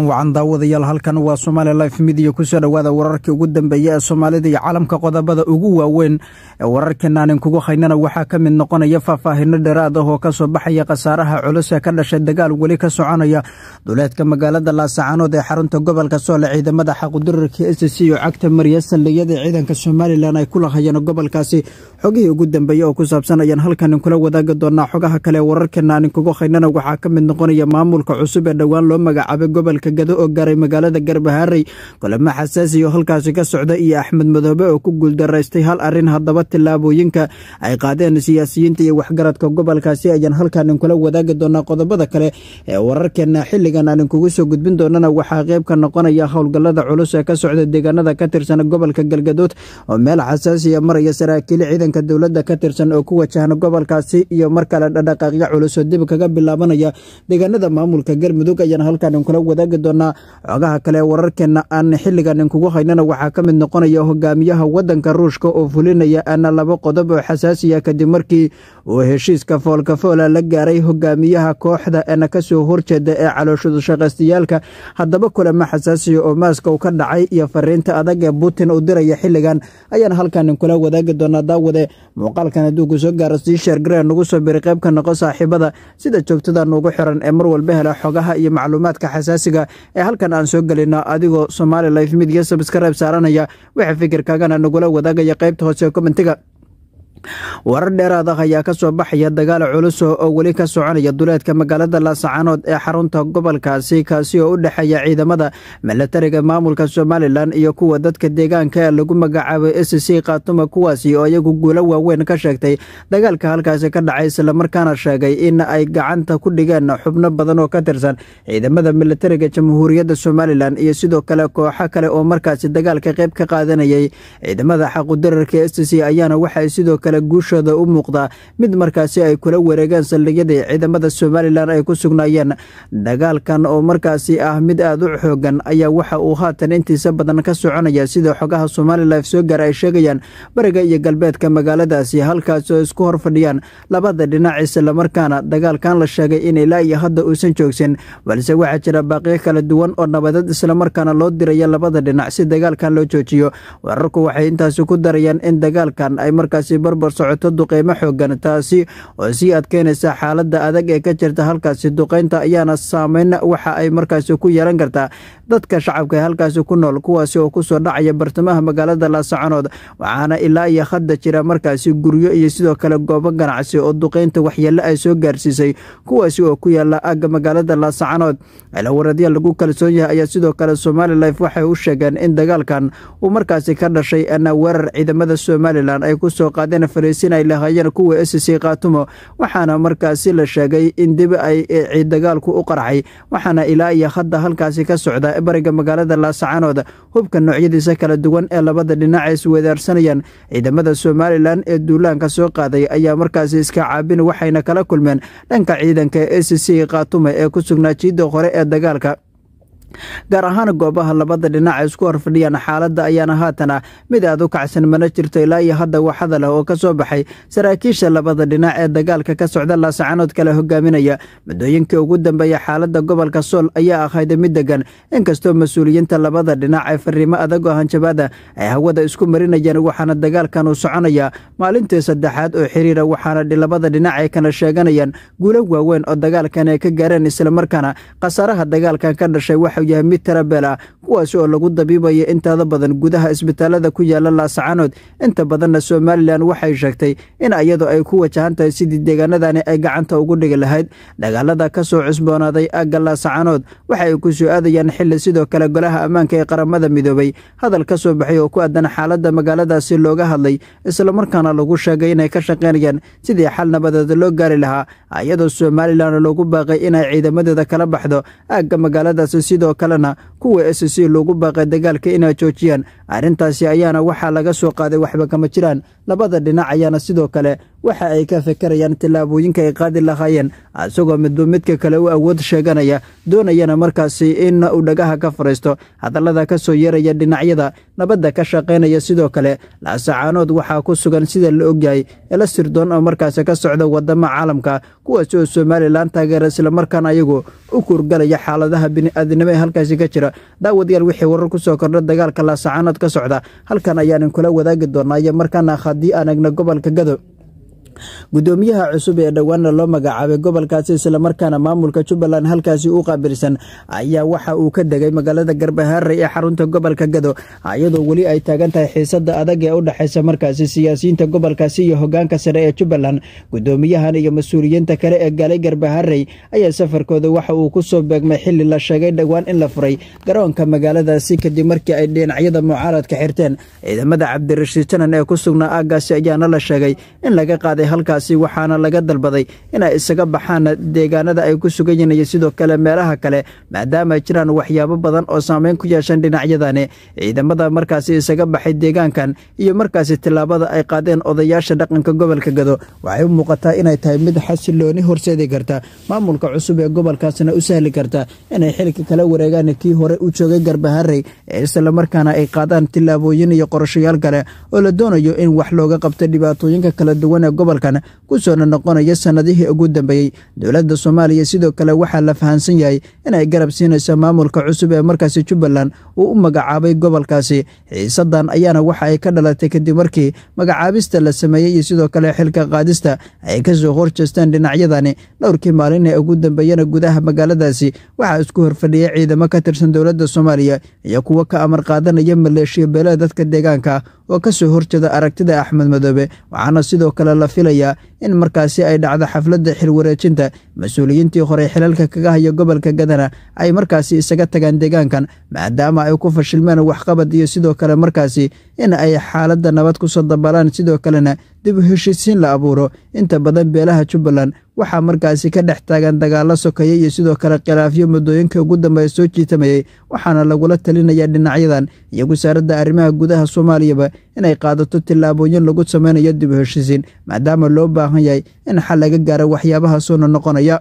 wacan daawadayaal halkan waa somali life midiya kusoo dhowaada wararkii ugu dambeeya ee soomaalida iyo caalamka qodobada ugu waaweyn ee wararkeenaanin kugu haynana waxaa ka mid noqonaya faahfaahino dheeraad ah oo ka soo baxaya khasaaraha culus ee ka dhashay dagaal weli ka soconaya duleedka magaalada laasacanood ee xarunta gobolka sool ee ciidamada xaqudurirka s c oo cagta mariya saldhigyada ciidanka somalilan ay ku lahayeen gobolkaasi xogihii ugu dambeeye oo ku saabsan ayaan halkanin kula wadaagi doonaa xogaha kale ee wararkeenaanin kugu haynana waxaa ka mid noqonaya maamulka cusub ee dhowaan loo magacaabay gobol gobolka gado oo gaaray magaalada garbaharey kulamo xasaasi oo halkaasi ka socda iyo axmed madoobe oo ku guuldaraystay hal arin haddaba tillaabooyinka ay qaadeen siyaasiyiinta iyo waxgaradka gobolkaasi ayaan halkaan kula wadaagi doonaa qodobada kale ee wararkeena xilligan aan idinkugu soo gudbin doonana waxaa qeyb ka noqonaya howlgallada culus ee ka socda deegaanada ka tirsan gobolka galgadood oo meel xasaasiya ah maraya saraakiil ciidanka dowladda ka tirsan oo ku wajahna gobolkaasi iyo markale dhadhaqaaqyo culus oo dib kaga bilaabanaya deegaanada maamulka galmudug ayaan halkaan kula wadaag eegi doonaa xogaha kale wararkeena aan xilligan inkugu haynana waxaa ka mid noqonaya hogaamiyaha waddanka ruushka oo fulinaya ana laba qodob oo xasaasiya kadib markii uu heshiiska foolkafoola la gaaray hogaamiyaha kooxda ena kasoo horjeeda ee calooshudashaqaystayaalka haddaba kulamo xasaasiya oo maskow ka dhacay iyo fariinta adag ee putin uu diraya xilligan ayaan halkan inkula wadaagi doonaa daawade muuqaalkan hadduu ku soo gaaro sii sheergaree nagu soo biri qayb ka noqo saaxiibada sida joogtada nuugu xiran ee mar walba hela xogaha iyo macluumaadka xasaasiga ee halkan aan soo gelino adigoo somaali life midiya sabiskarayb saaranaya waxaa fikirkaagana nagula wadaagaya qaybta hoose ee komentiga warar dheeraad ah ayaa kasoo baxaya dagaal culus oo weli ka soconaya duleedka magaalada laasacaanood ee xarunta gobolkaasi kaasi oo u dhexeeya ciidamada milatariga maamulka somalilan iyo kuwa dadka deegaanka ee lagu magacaabay s c khatuma kuwaasi oo iyagu guulo waaweyn ka sheegtay dagaalka halkaasi ka dhacay islamarkaana sheegay in ay gacanta ku dhigeen xubno badan oo ka tirsan ciidamada milatariga jamhuuriyadda somalilan iyo sidoo kale kooxo kale oo markaasi dagaalka qayb ka qaadanayay ciidamada xaqudirarka s c ayaana waxay sidoo kale kale guushooda u muuqda mid markaasi ay kula wareegaan saldhigyadii ciidamada somalilan ay ku sugnaayeen dagaalkan oo markaasi ah mid aad u xoogan ayaa waxa uu haatan intiisa badan ka soconaya sida xogaha somalilife life soo gaar ay sheegayaan bariga iyo galbeedka magaaladaasi halkaasoo isku hor fadhiyaan labada dhinac islamarkaana dagaalkan la sheegay in ilaa iyo hadda uusan joogsan balse waxaa jira baaqiyo kala duwan oo nabadeed islamarkaana loo diraya labada dhinac si dagaalkan loo joojiyo wararku waxay intaasi ku darayaan in dagaalkan ay markaasi barbar barsocoto duqeymo xoogan taasi oo sii adkeynaysa xaalada adag ee ka jirta halkaasi duqeynta ayaana saameyn waxa ay markaasi ku yeelan kartaa dadka shacabka ee halkaasi ku nool kuwaasi oo kusoo dhacaya bartamaha magaalada laasacanood waxaana ilaa iyo hadda jira markaasi guryo iyo sidoo kale goobo ganacsi oo duqeynta waxyeelle ay soo gaarsiisay kuwaasi oo ku yaala aga magaalada laasacanood alwaradya lagu kalsoon yahay ayaa sidoo kale somali life waxay u sheegeen in dagaalkan uu markaasi ka dhashay weerar ciidamada somalilan ay kusoo qaadeen fariisin ay lahaayeen kuwa s c khaatumo waxaana markaasi la sheegay in dib ay ciid dagaalku u qarxay waxaana ilaa iyo hadda halkaasi ka socda bariga magaalada laasacanood hubka noocyadiisa kala duwan ee labada dhinac ay isweedaarsanayaan ciidamada somalilan ee duulaanka soo qaaday ayaa markaasi iska caabin waxayna kala kulmeen dhanka ciidanka s c khaatume ee ku sugnaa jiidda hore ee dagaalka gaar ahaan goobaha labada dhinac isku horfadhiyaan xaaladda ayaana haatana mid aad u kacsan mana jirto ilaa iyo hadda wax hadal oo ka soo baxay saraakiisha labada dhinac ee dagaalka ka socda laasacanood kale hogaaminaya muddooyinkii ugu dambeeya xaaladda gobolka sool ayaa ahayda mid degan inkastoo mas-uuliyiinta labada dhinac ee fariimo adag oo hanjabaada ay hawada isku marinayeen waxaana dagaalkan uu soconayaa maalintii saddexaad oo xiriira waxaana labada dhinac ay kana sheeganayaan guulo waaweyn oo dagaalkan ay ka gaareen islamarkaana khasaaraha dagaalkan ka dhashay waxa wuxuu yahay mid tirabela kuwaas oo lagu dabiibayo intaada badan gudaha isbitaalada ku yaala laascaanood inta badanna somalilan waxay sheegtay in iyadoo ay ku wajahan tahay sidii deegaanadani ay gacanta ugu dhigi lahayd dhagaalada kasoo cusboonaaday aagga laascaanood waxa ay ku soo aadayaan xili sidoo kale golaha ammaanka ee qaramada midoobay hadal ka soo baxay oo ku aadan xaaladda magaaladaasi looga hadlay islamarkaana lagu sheegay inay ka shaqeynayaan sidii xal nabadeed loo gaari lahaa iyadoo somalilan loogu baaqay inay ciidamadeeda kala baxdo aagga magaaladaasi sidoo sidoo kalena kuwa s c loogu baaqay dagaalka inay joojiyaan arrintaasi ayaana waxaa laga soo qaaday waxba kama jiraan labada dhinac ayaana sidoo kale waxa ay ka fikirayaan tallaabooyinka ay qaadi lahaayeen isagoo midba midka kale u awood sheeganaya doonayana markaasi in uu dhagaha ka fariisto hadallada ka soo yeeraya dhinacyada nabadda ka shaqaynaya sidoo kale laasacaanood waxaa ku sugan sida la ogyahay ela sirdoon oo markaasi ka socda waddama caalamka kuwaasi oo somalilan taageera islamarkaana iyagoo u kurgalaya xaaladaha bini bini'aadanimo ee halkaasi ka jira daawadayaal wixii warar ku soo kordha dagaalka laasacaanood ka socda halkan ayaanan kula wadaagi doonaa iyo markaana haddii aanagna gobolka gado gudoomiyaha cusub ee dhowaanna loo magacaabay gobolkaasi islamarkaana maamulka jubbaland halkaasi u qaabilsan ayaa waxa uu ka degay magaalada garbaharey ee xarunta gobolka gado iyadoo weli ay taagan tahay xiisada adag ee u dhexeysa markaasi siyaasiyiinta gobolkaasi iyo hogaanka sare ee jubbaland gudoomiyahan iyo mas-uuliyiinta kale ee gaalay garbaharey ayaa safarkooda waxa uu ku soo beegmay xili la sheegay dhowaan in la furay garoonka magaaladaasi kadib markii ay dhinacyada mucaaradka xirteen ciidamada cabdirashiid janan ee ku sugnaa aaggaasi ayaana la sheegay in laga qaaday halkaasi waxaana laga dalbaday inay isaga baxaan deegaanada ay ku sugan yihiin iyo sidoo kale meelaha kale maadaama jiraan waxyaabo badan oo saameyn ku yeeshan dhinacyadani ciidamada markaasi isaga baxay deegaankan iyo markaasi tillaabada ay qaadeen odayaasha dhaqanka gobolka gado waxay u muuqataa inay tahay mid xasilooni horseedi karta maamulka cusub ee gobolkaasna u sahli karta inay xilka kala wareegaan kii hore u joogay garbaharey islamarkaana ay qaadaan tillaabooyin iyo qorashayaal kale oo la doonayo in wax looga qabto dhibaatooyinka kala duwan ee gobolka dalkan ku noqonaya sannadihii ugu dambeeyey dowladda soomaaliya sidoo kale waxaa la fahansan yahay inay garab siinayso maamulka cusub ee markaasi jubbaland uu u magacaabay gobolkaasi xiisadan ayaana waxa ay ka dhalatay kadib markii magacaabista la sameeyey iyo sidoo kale xilka qaadista ay kasoo horjeesteen dhinacyadani dhowrkii maalin ee ugu dambeeyana gudaha magaaladaasi waxaa isku horfadhiyay ciidamo ka tirsan dowladda soomaaliya iyo kuwo ka amar qaadanaya maleeshiya beelada dadka deegaanka oo kasoo horjeeda aragtida axmed madoobe waxaana sidoo kale la filayaa in markaasi ay dhacdo xafladda xilwareejinta mas-uuliyiintii hore xilalka kaga haya gobolka gadana ay markaasi isaga tagaan deegaankan maadaama ay ku fashilmeen waxqabad iyo sidoo kale markaasi in ay xaaladda nabad ku soo dabalaan sidoo kalena dib u heshiisiin la abuuro inta badan beelaha jubbaland waxaa markaasi ka dhex taagan dagaallo sokeeya iyo sidoo kale khilaafyo muddooyinka ugu dambeeya soo jiitamayey waxaana lagula talinayaa dhinacyadan iyo wasaaradda arrimaha gudaha soomaaliyaba inay qaadato tillaabooyin lagu samaynayo dib u heshiisiin maadaama loo baahan yahay in xal laga gaaro waxyaabaha soona noqonaya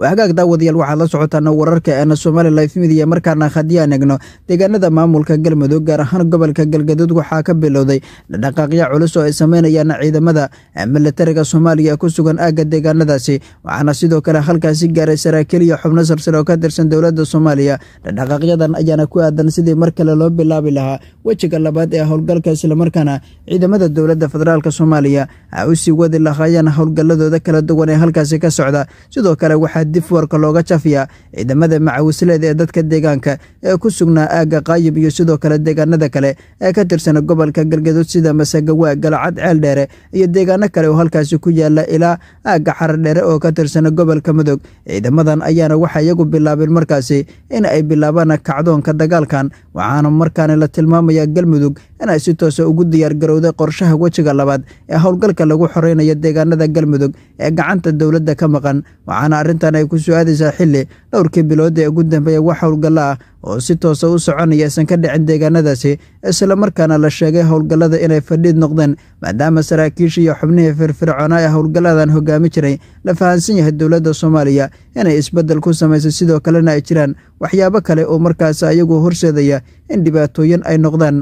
hagaag daawadayaal waxaad la socotaana wararka eena somaali life markaana haddii aan egno deegaanada maamulka galmudug gaar ahaan gobolka galgaduud waxaa ka bilowday dhaqaaqyo culus oo ay sameynayaan ciidamada militariga soomaaliya ku sugan aagga deegaanadaasi waxaana sidoo kale halkaasi gaaray ah saraakiil iyo xubno sarsare oo ka tirsan dowladda soomaaliya dhadhaqaaqyadan ayaana ku aadan sidii mar kale loo bilaabi lahaa wejiga labaad ee howlgalka islamarkaana ciidamada dowladda federaalk soomaaliya ay u sii wadi lahaayeen howlgaladooda kala duwan ee halkaasi ka socda sidoo kale waxaa waxaa dif warka looga jafiya ciidamada macawisleed ee dadka deegaanka ee ku sugnaa aagga qaayib iyo sidoo kale deegaanada kale ee ka tirsana gobolka galgaduud sida masagawaag galacad ceeldheere iyo deegaano kale oo halkaasi ku yaalla ilaa aagga xaradheere oo ka tirsana gobolka mudug ciidamadan ayaana waxaa iyagu bilaabeen markaasi in ay bilaabaan kacdoonka dagaalkan waxaana markaana la tilmaamayaa galmudug inay si toosa ah ugu diyaargarowday qorshaha wejiga labaad ee howlgalka lagu xoreynaya deegaanada galmudug ee gacanta dowladda ka maqan waxaana arintan xiisan ay ku su-aadaysaa xilli dhowrkii bilood ee ugu dambeeya wax howlgalla ah oo si toosa ah u soconaya isan ka dhicin deegaanadaasi isla markaana la sheegay howlgallada inay fadhiid noqdeen maadaama saraakiisha iyo xubnihii firfircoonaa ee howlgalladan hogaami jiray la fahansan yahay dowladda soomaaliya inay isbeddel ku samaysay sidoo kalena ay jiraan waxyaabo kale oo markaas ayagu horseedaya in dhibaatooyin ay noqdaan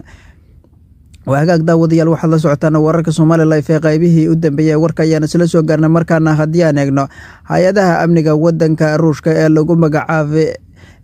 hagaag daawadayaal waxaad la socotaan wararka somalilan if ee qaybihii u dambeeyey warka ayaan isla soo gaarnay markaana haddii aan eegno hay-adaha amniga wadanka ruushka ee lagu magacaabay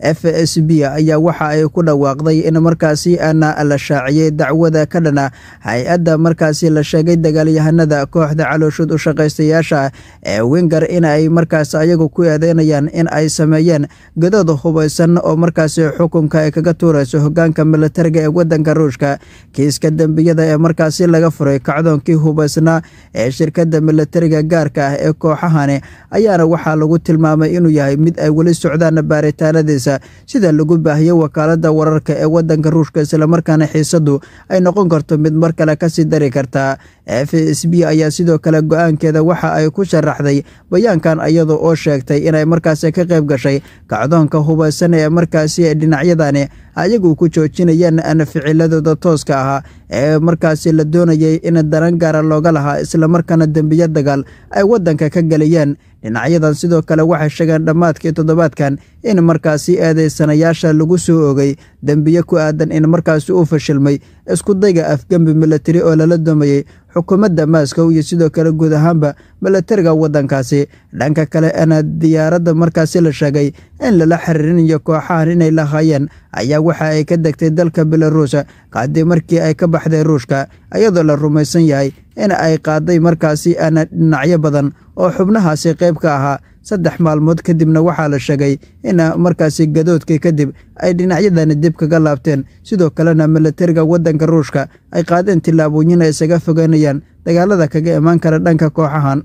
f s b ayaa waxa ay ku dhawaaqday in markaasi aana la shaaciyey dacwada ka dhana hay-adda markaasi la sheegay dagaalyahanada kooxda calooshud u shaqaystayaasha ee in ay markaas ayagu ku eedeynayaan in ay sameeyeen gadad hubaysan oo markaasi xukunka ay kaga tuureyso hogaanka milatariga ee wadanka ruushka kiiska dembiyada ee markaasi laga furay kacdoonkii hubaysnaa ee shirkadda milatariga gaarka ah ee kooxahani ayaana waxaa lagu tilmaamay inuu yahay mid ay weli socdaan baaritaanadiis socdaysa sida lagu baahiyo wakaaladda wararka ee waddanka ruushka islamarkaana xiisadu ay noqon karto mid mar kale ka sii dari karta f s b ayaa sidoo kale go-aankeeda waxa ay ku sharaxday bayaankan iyada oo sheegtay inay markaasi ka qayb gashay kacdoonka hubaysan ee markaasi dhinacyadani ayagu ku joojinayaan aan ficiladooda tooska ahaa ee markaasi la doonayay in daran gaara looga lahaa islamarkaana dembiyo dagaal ay waddanka ka geliyeen dhinacyadan sidoo kale waxay sheegeen dhammaadkii toddobaadkan in markaasi eedeysanayaasha lagu soo ogay dembiyo ku aadan in markaasi u fashilmay isku dayga afgembi milatari oo lala doomayey xukuumadda maaskow iyo sidoo kale guud ahaanba milatariga waddankaasi dhanka kale ana diyaaradda markaasi la sheegay in lala xiriirin iyo kooxahan inay lahaayeen ayaa waxa ay ka degtay dalka belaruus qaadii markii ay ka baxday ruushka iyadoo la rumaysan yahay in ay qaaday markaasi ana dhinacyo badan oo xubnahaasi qayb ka ahaa saddex maalmood kadibna waxaa la sheegay in markaasi gadoodkii kadib ay dhinacyadani dib kaga laabteen sidoo kalena milatariga waddanka ruushka ay qaadeen tillaabooyin ay isaga fogeynayaan dagaalada kaga imaan kara dhanka kooxahan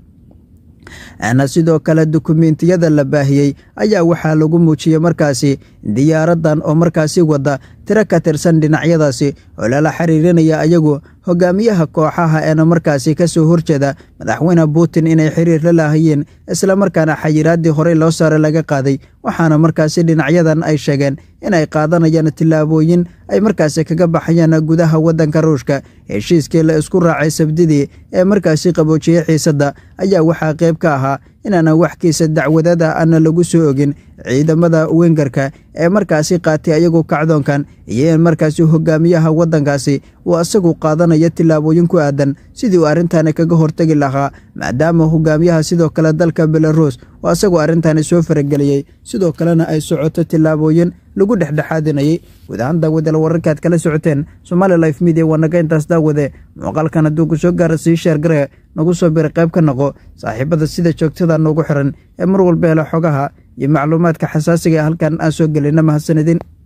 ana sidoo kale dukumeentiyada la baahiyey ayaa waxaa lagu muujiyey markaasi diyaaraddan oo markaasi wada tiro ka tirsan dhinacyadaasi oo lala xiriirinaya ayagu hogaamiyaha kooxaha eena markaasi ka soo horjeeda madaxweyne putin inay xiriir la laahayeen islamarkaana xayiraaddii horey loo saare laga qaaday waxaana markaasi dhinacyadan ay sheegeen inay qaadanayaan tillaabooyin ay markaasi kaga baxayaan gudaha waddanka ruushka heshiiskii la isku raacay sabdidii ee markaasi qaboojiyey xiisadda ayaa waxaa qayb ka ahaa inaana waxkiisa dacwadada aana lagu soo ogin ciidamada wengarka ee markaasi qaatay ayagu kacdoonkan iyo in markaasi hogaamiyaha waddankaasi uu asagu qaadanaya tillaabooyin ku aadan sidii uu arrintaani kaga hortegi lahaa maadaama hogaamiyaha sidoo kale dalka belaruus oo asagu arrintaani soo farageliyey sidoo kalena ay socoto tillaabooyin lagu dhexdhexaadinayay gudahaan dawada kale wararkaad kala socoteen somaali life media waa naga intaas daawade muuqaalkan hadduu kusoo gaara sii sheer gare nagu soo bira qayb ka noqo saaxiibada sida joogtada noogu xiran ee mar walba hela xogaha iyo macluumaadka xasaasiga ah halkan aan soo gelinna mahadsanidin